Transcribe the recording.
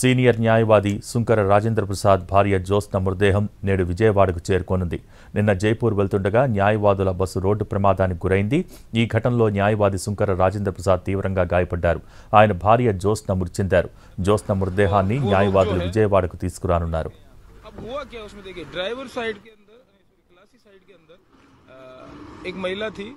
senior న్యాయవాది సుంకర రాజేంద్ర ప్రసాద్ భార్య జ్యోత్న మృతదేహం నేడు విజయవాడకు చేరుకోనుంది నిన్న జైపూర్ వెళ్తుండగా న్యాయవాదుల బస్సు రోడ్డు ప్రమాదానికి గురైంది ఈ ఘటనలో న్యాయవాది సుంకర రాజేంద్ర ప్రసాద్ తీవ్రంగా గాయపడ్డారు ఆయన భార్య జ్యోత్న మృతి చెందారు జ్యోత్న మృతదేహాన్ని న్యాయవాదులు విజయవాడకు తీసుకురానున్నారు